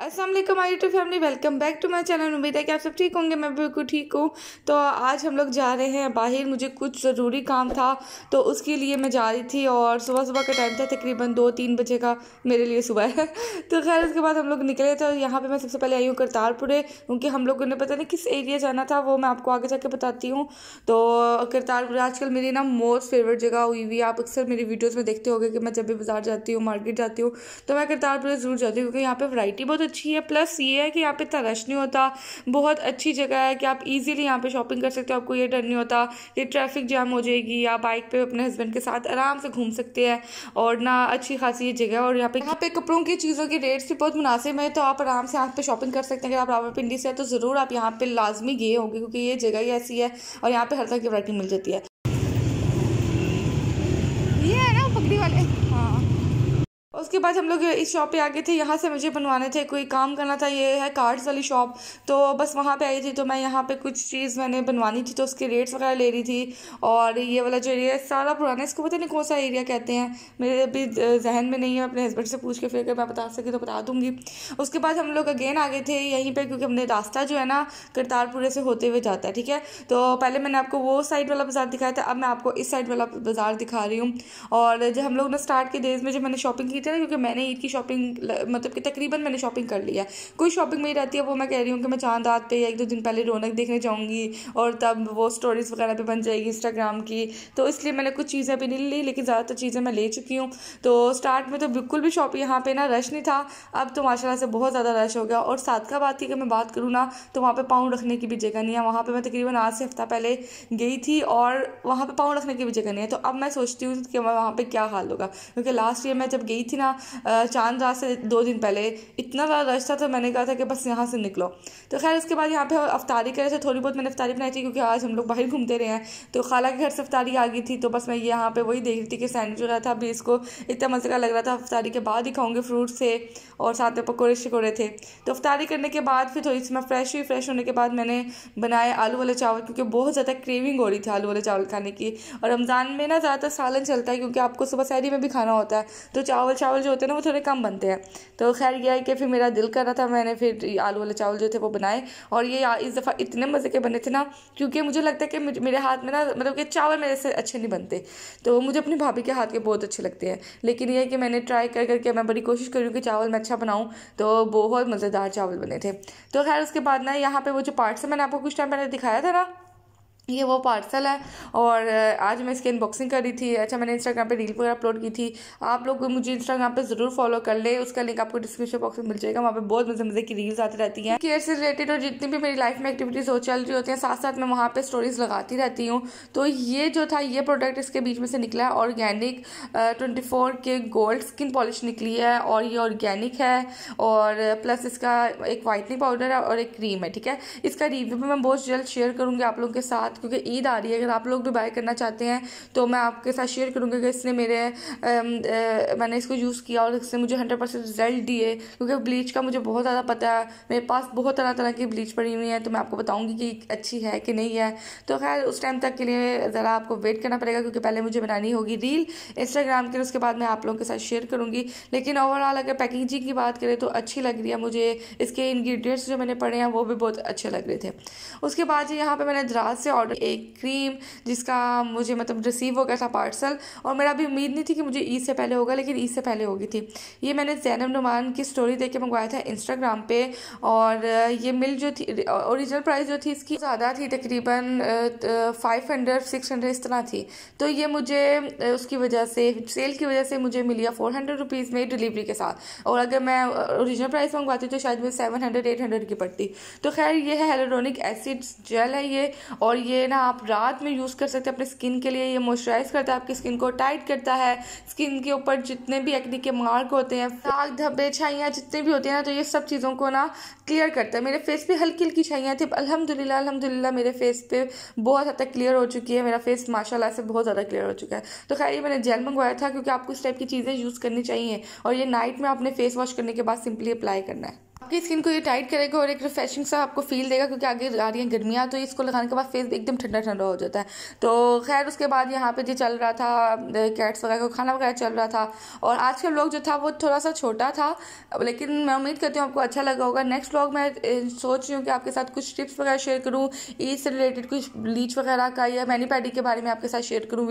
असलम आई टू family welcome back to my channel उम्मीद है कि आप सब ठीक होंगे मैं बिल्कुल ठीक हूँ तो आज हम लोग जा रहे हैं बाहर मुझे कुछ ज़रूरी काम था तो उसके लिए मैं जा रही थी और सुबह सुबह का टाइम था तकरीबन दो तीन बजे का मेरे लिए सुबह है तो खैर उसके बाद हम लोग निकले थे और यहाँ पर मैं सबसे पहले आई हूँ करतारपुरे क्योंकि हम लोगों ने पता नहीं किस एरिया जाना था वो मैं आपको आगे जाके बताती हूँ तो करतारपुर आजकल मेरी ना मोस्ट फेवरेट जगह हुई हुई है आप अक्सर मेरी वीडियोज़ में देखते गए कि मैं जब भी बाज़ार जाती हूँ मार्केट जाती हूँ तो मैं करतारपुर ज़रूर जाती हूँ क्योंकि यहाँ पर वराइटी बहुत अच्छी है प्लस ये है कि यहाँ पे रश नहीं होता बहुत अच्छी जगह है कि आप इजीली यहाँ पे शॉपिंग कर सकते हो आपको ये डर नहीं होता कि ट्रैफिक जाम हो जाएगी या बाइक पे अपने हस्बैंड के साथ आराम से घूम सकते हैं और ना अच्छी खासी ये जगह और यहाँ पे यहाँ पे कपड़ों की चीज़ों के रेट्स भी बहुत मुनासिब है तो आप आराम से यहाँ पे शॉपिंग कर सकते हैं अगर आप रावलपिंडी से है तो ज़रूर आप यहाँ पर लाजमी गए होंगे क्योंकि ये जगह ही ऐसी है और यहाँ पर हर तरह की वरायटी मिल जाती है उसके बाद हम लोग इस शॉप पे आ गए थे यहाँ से मुझे बनवाने थे कोई काम करना था ये है कार्ड्स वाली शॉप तो बस वहाँ पे आई थी तो मैं यहाँ पे कुछ चीज़ मैंने बनवानी थी तो उसके रेट्स वगैरह ले रही थी और ये वाला जो एरिया है सारा पुराना इसको पता नहीं कौन सा एरिया कहते हैं मेरे अभी जहन में नहीं है अपने हस्बैंड से पूछ के फिर अगर मैं बता सकी तो बता दूँगी उसके बाद हम लोग अगेन आ गए थे यहीं पर क्योंकि हमने रास्ता जो है ना करतारपुरे से होते हुए जाता है ठीक है तो पहले मैंने आपको वो साइड वाला बाज़ार दिखाया था अब मैं आपको इस साइड वाला बाज़ार दिखा रही हूँ और जब हम लोग ने स्टार्ट के डेज में जब मैंने शॉपिंग की थी क्योंकि मैंने ईद की शॉपिंग मतलब कि तकरीबन मैंने शॉपिंग कर लिया है कोई शॉपिंग मेरी रहती है वो मैं कह रही हूँ कि मैं चांद रात पे एक दो दिन पहले रौनक देखने जाऊँगी और तब वो स्टोरीज़ वगैरह पे बन जाएगी इंस्टाग्राम की तो इसलिए मैंने कुछ चीज़ें भी नहीं ली लेकिन ज़्यादातर चीज़ें मैं ले चुकी हूँ तो स्टार्ट में तो बिल्कुल भी शॉपिंग यहाँ पर ना रश नहीं था अब तो माशाला से बहुत ज़्यादा रश हो गया और साथ का बात थी कि मैं बात करूँ ना तो वहाँ पर पाँव रखने की भी जगह नहीं है वहाँ पर मैं तकरीबन आज से हफ्ता पहले गई थी और वहाँ पर पाँव रखने की भी जगह नहीं है तो अब मैं सोचती हूँ कि वहाँ पर क्या हाल होगा क्योंकि लास्ट ईयर मैं जब गई थी ना ना चांद रात से दो दिन पहले इतना ज़्यादा रश था तो मैंने कहा था कि बस यहाँ से निकलो तो खैर उसके बाद यहाँ पे अफ्तारी करे थे थोड़ी बहुत मैंने अफ्तारी बनाई थी क्योंकि आज हम लोग बाहर घूमते रहे हैं तो खाला के घर से अफ्तारी आ गई थी तो बस मैं यहाँ पर वही देख रही थी कि सैंडविच रहा था अभी इसको इतना मज़े का लग रहा था अफ्तारी के बाद ही खाऊँगे फ्रूट से और साथ में पकौड़े शकोड़े थे तो अफ्तारी करने के बाद फिर थोड़ी सी मैं फ्रेश हुई फ्रेश होने के बाद मैंने बनाए आलू वाले चावल क्योंकि बहुत ज़्यादा क्रेविंग हो रही थी आलू वाले चावल खाने की और रमज़ान में ना ज़्यादातर सालन चलता है क्योंकि आपको सुबह सैरी में भी खाना होता है तो चावल चावल चावल जो होते हैं ना वो थोड़े कम बनते हैं तो खैर यह है कि फिर मेरा दिल कर रहा था मैंने फिर आलू वाले चावल जो थे वो बनाए और ये इस दफ़ा इतने मज़े के बने थे ना क्योंकि मुझे लगता है कि मेरे हाथ में ना मतलब कि चावल मेरे से अच्छे नहीं बनते तो मुझे अपनी भाभी के हाथ के बहुत अच्छे लगते हैं लेकिन यह है कि मैंने ट्राई कर करके मैं बड़ी कोशिश करूँ कि चावल मैं अच्छा बनाऊँ तो बहुत मज़ेदार चावल बने थे तो खैर उसके बाद ना यहाँ पर वो जो पार्ट्स मैंने आपको कुछ टाइम पहले दिखाया था ना ये वो पार्सल है और आज मैं इसकी अनबॉक्सिंग कर रही थी अच्छा मैंने इंस्टाग्राम पे रील वगैरह अपलोड की थी आप लोग मुझे इंस्टाग्राम पे ज़रूर फॉलो कर ले उसका लिंक आपको डिस्क्रिप्शन बॉक्स में मिल जाएगा वहाँ पे बहुत मज़े मज़े की रील्स आती रहती हैं केयर से रिलेटेड और जितनी भी मेरी लाइफ में एक्टिविटीज़ हो चल रही होती हैं साथ साथ मैं वहाँ पर स्टोरीज़ लगाती रहती हूँ तो ये जो था ये प्रोडक्ट इसके बीच में से निकला है ऑर्गेनिक ट्वेंटी के गोल्ड स्किन पॉलिश निकली है और ये ऑर्गेनिक है और प्लस इसका एक वाइटनिंग पाउडर है और एक क्रीम है ठीक है इसका रिव्यू भी मैं बहुत जल्द शेयर करूँगी आप लोगों के साथ क्योंकि ईद आ रही है अगर आप लोग भी बाय करना चाहते हैं तो मैं आपके साथ शेयर करूँगी कि इसने मेरे आ, आ, मैंने इसको यूज़ किया और इसने मुझे हंड्रेड परसेंट रिजल्ट दिए क्योंकि ब्लीच का मुझे बहुत ज़्यादा पता है मेरे पास बहुत तरह तरह की ब्लीच पड़ी हुई है तो मैं आपको बताऊँगी कि अच्छी है कि नहीं है तो खैर उस टाइम तक के लिए ज़रा आपको वेट करना पड़ेगा क्योंकि पहले मुझे बनानी होगी रील इंस्टाग्राम के उसके बाद मैं आप लोगों के साथ शेयर करूँगी लेकिन ओवरऑल अगर पैकेजिंग की बात करें तो अच्छी लग रही है मुझे इसके इन्ग्रीडियंट्स जो मैंने पढ़े हैं वो भी बहुत अच्छे लग रहे थे उसके बाद यहाँ पर मैंने द्रास से ऑर्डर एक क्रीम जिसका मुझे मतलब रिसीव हो गया था पार्सल और मेरा अभी उम्मीद नहीं थी कि मुझे ईद से पहले होगा लेकिन ईद से पहले होगी थी ये मैंने जैनब नुमान की स्टोरी देख के मंगवाया था इंस्टाग्राम पे और ये मिल जो थी ओरिजिनल प्राइस जो थी इसकी ज़्यादा थी तकरीबन फाइव हंड्रेड सिक्स हंड्रेड इस तरह थी तो ये मुझे उसकी वजह से सेल की वजह से मुझे मिली है फोर हंड्रेड रुपीज़ में डिलीवरी के साथ और अगर मैं ओरिजिनल प्राइस मंगवाती तो शायद मुझे सेवन हंड्रेड एट हंड्रेड की पड़ती तो खैर ये है हेलोडोनिक एसिड जेल है ये और ये ना आप रात में यूज़ कर सकते हैं अपने स्किन के लिए ये मॉइस्चराइज करता है आपकी स्किन को टाइट करता है स्किन के ऊपर जितने भी एक्नी के मार्क होते हैं दाग धब्बे छाइयाँ जितने भी होती हैं ना तो ये सब चीज़ों को ना क्लियर करता है मेरे फेस पे हल्की हल्की छाइयाँ थी अलहमदिल्ला अलहमदिल्ला मेरे फेस पर बहुत हद तक क्लियर हो चुकी है मेरा फेस माशाला से बहुत ज़्यादा क्लियर हो चुका है तो खैर ये मैंने जेल मंगवाया था क्योंकि आपको इस टाइप की चीज़ें यूज़ करनी चाहिए और ये नाइट में आपने फेस वॉश करने के बाद सिंपली अप्लाई करना है आपकी स्किन को ये टाइट करेगा और एक रिफ्रेशिंग सा आपको फील देगा क्योंकि आगे आ रही है गर्मियाँ तो इसको लगाने के बाद फेस एकदम ठंडा ठंडा हो जाता है तो खैर उसके बाद यहाँ पे जो चल रहा था कैट्स वगैरह को खाना वगैरह चल रहा था और आज का ब्लॉग जो था वो थोड़ा सा छोटा था लेकिन मैं उम्मीद करती हूँ आपको अच्छा लगा होगा नेक्स्ट ब्लॉग मैं सोच रही हूँ कि आपके साथ कुछ टिप्स वगैरह शेयर करूँ ईद से रिलेटेड कुछ ब्लीच वगैरह का या मैनी पैडी के बारे में आपके साथ शेयर करूँ